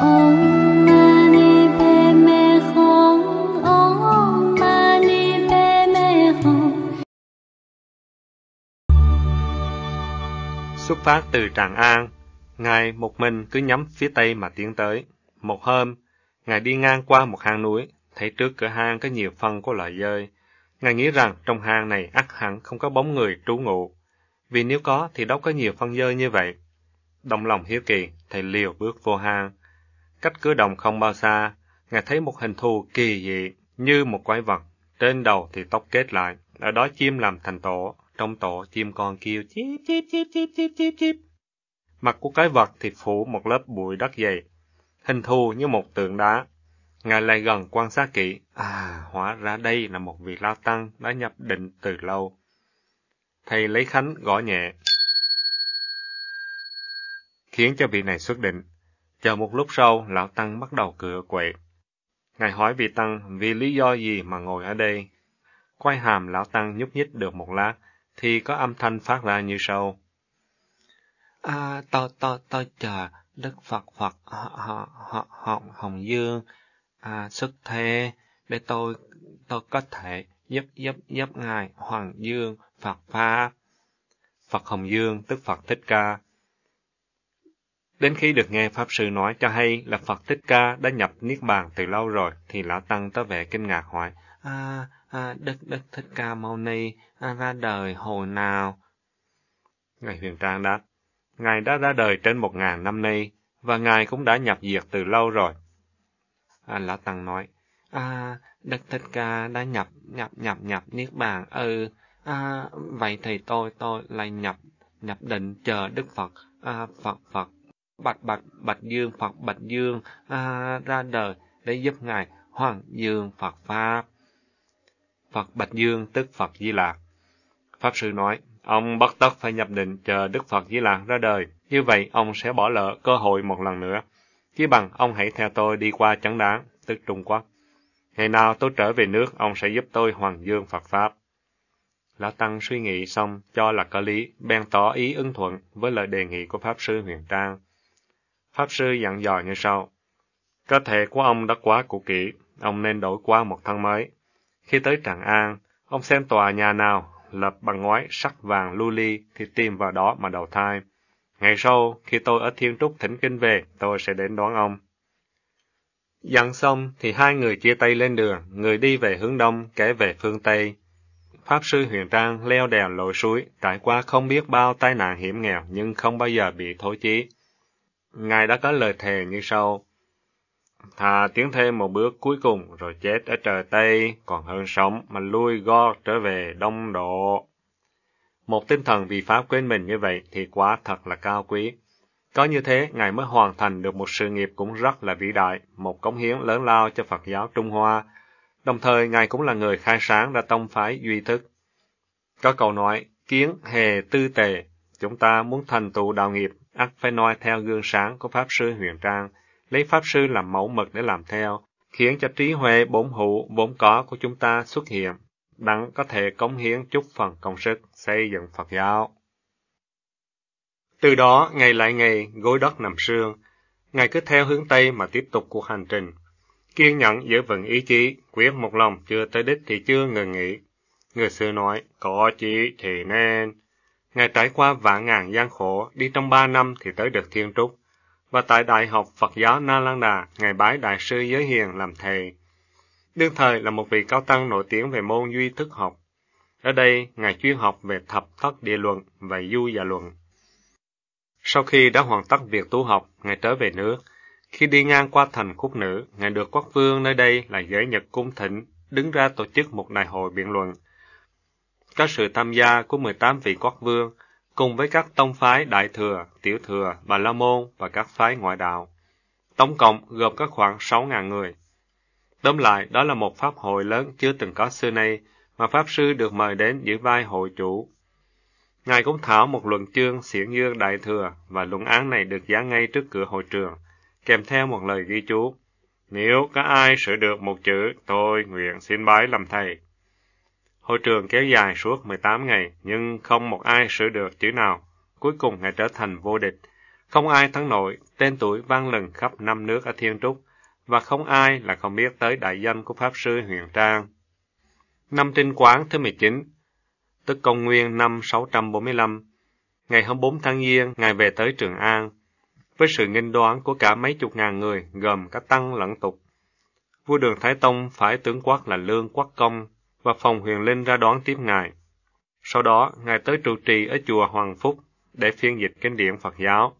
Xuất phát từ Tràng An, Ngài một mình cứ nhắm phía Tây mà tiến tới. Một hôm, Ngài đi ngang qua một hang núi, thấy trước cửa hang có nhiều phân của loài dơi. Ngài nghĩ rằng trong hang này ắt hẳn không có bóng người trú ngụ, vì nếu có thì đâu có nhiều phân dơi như vậy. Đồng lòng hiếu kỳ, thầy liều bước vô hang. Cách cửa đồng không bao xa, ngài thấy một hình thù kỳ dị như một quái vật, trên đầu thì tóc kết lại, ở đó chim làm thành tổ, trong tổ chim con kêu chíp chíp chíp chíp chíp chíp chíp. Mặt của cái vật thì phủ một lớp bụi đất dày, hình thù như một tượng đá. Ngài lại gần quan sát kỹ, à, hóa ra đây là một vị lao tăng đã nhập định từ lâu. Thầy lấy khánh gõ nhẹ, khiến cho vị này xuất định. Chờ một lúc sau, lão Tăng bắt đầu cửa quậy. Ngài hỏi vị Tăng vì lý do gì mà ngồi ở đây. Quay hàm lão Tăng nhúc nhích được một lát, thì có âm thanh phát ra như sau. À, to to to chờ, Đức Phật Phật họ họ họ họ Hồng Dương, à, xuất thế, để tôi tôi có thể giúp giúp giúp ngài Hoàng Dương Phật Pháp. Phật Hồng Dương tức Phật Thích Ca Đến khi được nghe Pháp Sư nói cho hay là Phật Thích Ca đã nhập Niết Bàn từ lâu rồi, thì Lão Tăng có vẻ kinh ngạc hỏi, à, à, Đức Đức Thích Ca Mâu Ni à, ra đời hồi nào? Ngài Huyền Trang đáp, Ngài đã ra đời trên một ngàn năm nay, và Ngài cũng đã nhập diệt từ lâu rồi. À, Lão Tăng nói, à, Đức Thích Ca đã nhập, nhập, nhập, nhập Niết Bàn, ừ, à, vậy thì tôi, tôi lại nhập, nhập định chờ Đức Phật, à, Phật, Phật, Bạch Bạch Bạch Dương Phật Bạch Dương à, ra đời để giúp Ngài Hoàng Dương Phật Pháp. Phật Bạch Dương tức Phật Di Lạc. Pháp Sư nói, ông bất tất phải nhập định chờ Đức Phật Di Lạc ra đời, như vậy ông sẽ bỏ lỡ cơ hội một lần nữa. Chỉ bằng ông hãy theo tôi đi qua Chấn Đáng, tức Trung Quốc. Ngày nào tôi trở về nước, ông sẽ giúp tôi hoàng dương Phật Pháp. Lão Tăng suy nghĩ xong, cho là có lý, bèn tỏ ý ưng thuận với lời đề nghị của Pháp Sư Huyền Trang. Pháp sư dặn dò như sau. Cơ thể của ông đã quá cũ kỹ, ông nên đổi qua một thân mới. Khi tới Tràng An, ông xem tòa nhà nào lập bằng ngói sắc vàng lưu ly thì tìm vào đó mà đầu thai. Ngày sau, khi tôi ở Thiên Trúc Thỉnh Kinh về, tôi sẽ đến đón ông. Dặn xong thì hai người chia tay lên đường, người đi về hướng đông, kẻ về phương Tây. Pháp sư Huyền Trang leo đèo lội suối, trải qua không biết bao tai nạn hiểm nghèo nhưng không bao giờ bị thối chí. Ngài đã có lời thề như sau. Thà tiến thêm một bước cuối cùng rồi chết ở trời Tây còn hơn sống mà lui go trở về Đông Độ. Một tinh thần vì Pháp quên mình như vậy thì quá thật là cao quý. Có như thế, Ngài mới hoàn thành được một sự nghiệp cũng rất là vĩ đại, một cống hiến lớn lao cho Phật giáo Trung Hoa. Đồng thời, Ngài cũng là người khai sáng ra tông phái duy thức. Có câu nói, kiến hề tư tề, chúng ta muốn thành tựu đạo nghiệp ắt phải noi theo gương sáng của Pháp Sư Huyền Trang, lấy Pháp Sư làm mẫu mực để làm theo, khiến cho trí huệ bốn hữu, bốn có của chúng ta xuất hiện, đặng có thể cống hiến chút phần công sức xây dựng Phật giáo. Từ đó, ngày lại ngày, gối đất nằm sương, Ngài cứ theo hướng Tây mà tiếp tục cuộc hành trình. Kiên nhẫn giữ vững ý chí, quyết một lòng chưa tới đích thì chưa ngừng nghỉ. Người xưa nói, có chí thì nên, Ngài trải qua vạn ngàn gian khổ, đi trong ba năm thì tới được Thiên Trúc. Và tại Đại học Phật giáo Na Lan Đà, Ngài bái Đại sư Giới Hiền làm thầy. Đương thời là một vị cao tăng nổi tiếng về môn duy thức học. Ở đây, Ngài chuyên học về thập thất địa luận và du già luận. Sau khi đã hoàn tất việc tu học, Ngài trở về nước. Khi đi ngang qua thành khúc nữ, Ngài được quốc vương nơi đây là giới nhật cung thỉnh, đứng ra tổ chức một đại hội biện luận có sự tham gia của 18 vị quốc vương cùng với các tông phái Đại Thừa, Tiểu Thừa, Bà La Môn và các phái ngoại đạo. Tổng cộng gồm có khoảng 6.000 người. Tóm lại, đó là một pháp hội lớn chưa từng có xưa nay mà Pháp Sư được mời đến giữ vai hội chủ. Ngài cũng thảo một luận chương xiển dương Đại Thừa và luận án này được dán ngay trước cửa hội trường, kèm theo một lời ghi chú. Nếu có ai sửa được một chữ, tôi nguyện xin bái làm thầy. Hội trường kéo dài suốt 18 ngày, nhưng không một ai sửa được chữ nào. Cuối cùng ngài trở thành vô địch. Không ai thắng nổi, tên tuổi vang lừng khắp năm nước ở Thiên Trúc, và không ai là không biết tới đại danh của Pháp Sư Huyền Trang. Năm Trinh Quán thứ 19, tức công nguyên năm 645, ngày hôm 4 tháng Giêng, Ngài về tới Trường An, với sự nghinh đoán của cả mấy chục ngàn người, gồm cả tăng lẫn tục. Vua đường Thái Tông phải tướng quát là Lương quốc Công, và phòng huyền linh ra đón tiếp ngài. Sau đó, ngài tới trụ trì ở chùa Hoàng Phúc để phiên dịch kinh điển Phật giáo.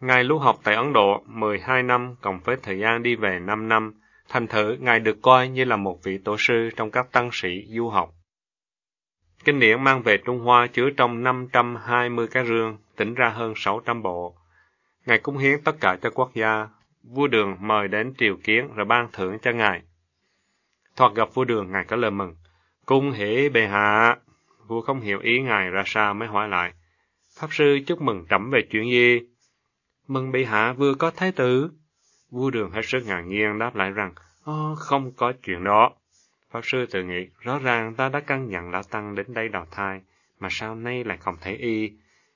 Ngài lưu học tại Ấn Độ 12 năm cộng với thời gian đi về 5 năm, thành thử Ngài được coi như là một vị tổ sư trong các tăng sĩ du học. Kinh điển mang về Trung Hoa chứa trong 520 cái rương, tỉnh ra hơn 600 bộ. Ngài cúng hiến tất cả cho quốc gia, vua đường mời đến triều kiến rồi ban thưởng cho Ngài thoạt gặp vua đường ngài có lời mừng cung hễ bệ hạ vua không hiểu ý ngài ra sao mới hỏi lại pháp sư chúc mừng trẫm về chuyện gì mừng bệ hạ vừa có thái tử vua đường hết sức ngạc nhiên đáp lại rằng oh, không có chuyện đó pháp sư tự nghĩ rõ ràng ta đã căn dặn lão tăng đến đây đào thai mà sao nay lại không thấy y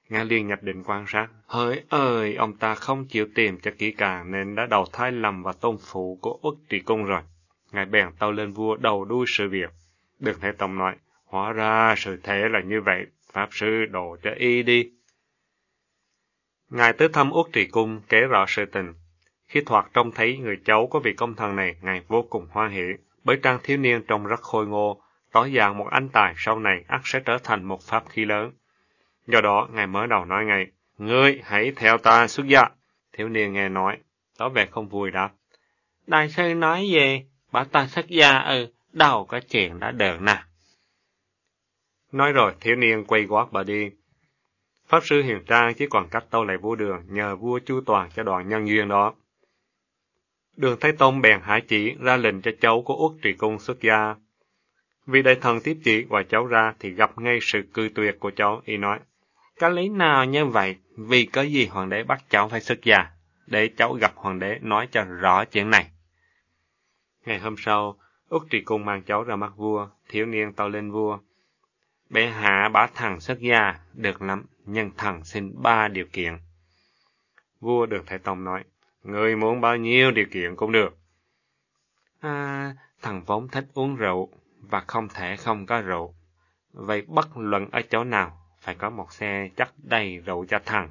ngài liền nhập định quan sát hỡi ơi ông ta không chịu tìm cho kỹ càng nên đã đầu thai lầm vào tôn phụ của uất trị cung rồi Ngài bèn tâu lên vua đầu đuôi sự việc. Đường Thế Tông nói, hóa ra sự thế là như vậy, Pháp Sư đổ cho y đi. Ngài tới thăm Úc Trì Cung kể rõ sự tình. Khi thoạt trông thấy người cháu có vị công thần này, Ngài vô cùng hoan hỷ, bởi trang thiếu niên trông rất khôi ngô, tỏ dạng một anh tài sau này ắt sẽ trở thành một pháp khí lớn. Do đó, Ngài mới đầu nói ngay, Ngươi hãy theo ta xuất gia. Thiếu niên nghe nói, tỏ vẻ không vui đáp. Đại sư nói về bà ta sắc da ơ, đau cái chuyện đã đờn nè. Nói rồi, thiếu niên quay gót bà đi. Pháp sư hiền ra chỉ còn cách tâu lại vua đường nhờ vua chu toàn cho đoàn nhân duyên đó. Đường Thái Tông bèn hải chỉ ra lệnh cho cháu của Úc Trì Cung xuất gia. Vì đại thần tiếp chỉ và cháu ra thì gặp ngay sự cư tuyệt của cháu, y nói. Có lý nào như vậy, vì có gì hoàng đế bắt cháu phải xuất gia, để cháu gặp hoàng đế nói cho rõ chuyện này. Ngày hôm sau, Úc Trì Cung mang cháu ra mắt vua, thiếu niên tâu lên vua. Bệ hạ bá thằng xuất gia, được lắm, nhưng thằng xin ba điều kiện. Vua được Thái Tông nói, người muốn bao nhiêu điều kiện cũng được. À, thằng vốn thích uống rượu, và không thể không có rượu. Vậy bất luận ở chỗ nào, phải có một xe chắc đầy rượu cho thằng.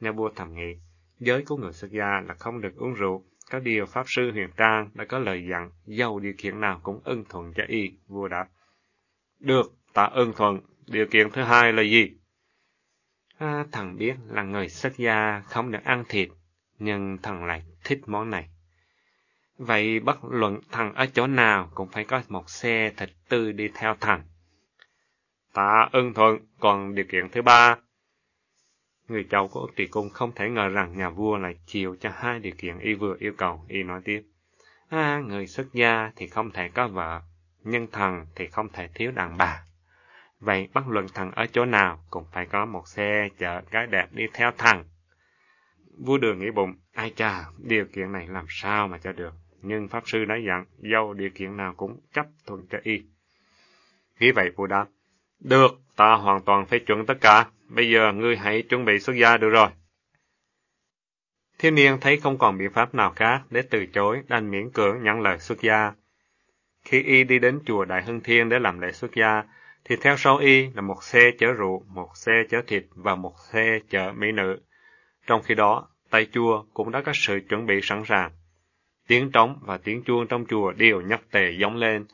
Nhà vua thầm nghĩ, giới của người xuất gia là không được uống rượu, có điều Pháp Sư Huyền Trang đã có lời dặn, dầu điều kiện nào cũng ưng thuận cho y, vua đáp. Được, ta ưng thuận, điều kiện thứ hai là gì? À, thằng biết là người xuất gia không được ăn thịt, nhưng thằng lại thích món này. Vậy bất luận thằng ở chỗ nào cũng phải có một xe thịt tươi đi theo thằng. Ta ưng thuận, còn điều kiện thứ ba Người cháu của Úc Trì Cung không thể ngờ rằng nhà vua lại chiều cho hai điều kiện y vừa yêu cầu, y nói tiếp. À, người xuất gia thì không thể có vợ, nhưng thần thì không thể thiếu đàn bà. Vậy bất luận thần ở chỗ nào cũng phải có một xe chở cái đẹp đi theo thần. Vua đường nghĩ bụng, ai chà điều kiện này làm sao mà cho được. Nhưng Pháp Sư đã dặn, dâu điều kiện nào cũng chấp thuận cho y. Nghĩ vậy vua đáp, được, ta hoàn toàn phê chuẩn tất cả. Bây giờ ngươi hãy chuẩn bị xuất gia được rồi. Thiếu niên thấy không còn biện pháp nào khác để từ chối đành miễn cưỡng nhận lời xuất gia. Khi y đi đến chùa Đại Hưng Thiên để làm lễ xuất gia, thì theo sau y là một xe chở rượu, một xe chở thịt và một xe chở mỹ nữ. Trong khi đó, tay chua cũng đã có sự chuẩn bị sẵn sàng. Tiếng trống và tiếng chuông trong chùa đều nhắc tề giống lên,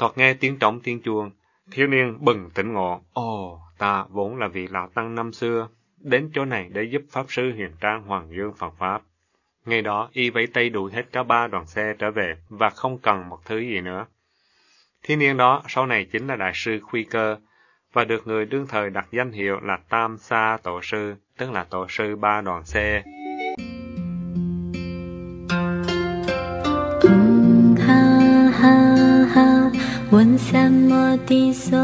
thoạt nghe tiếng trống tiếng chuông, thiếu niên bừng tỉnh ngộ, ồ, ta vốn là vị lão tăng năm xưa, đến chỗ này để giúp Pháp Sư Hiền Trang Hoàng Dương Phật Pháp. Ngày đó, y vẫy tay đuổi hết cả ba đoàn xe trở về và không cần một thứ gì nữa. Thiếu niên đó sau này chính là Đại sư Khuy Cơ, và được người đương thời đặt danh hiệu là Tam Sa Tổ Sư, tức là Tổ Sư Ba Đoàn Xe. 闻三摩地所。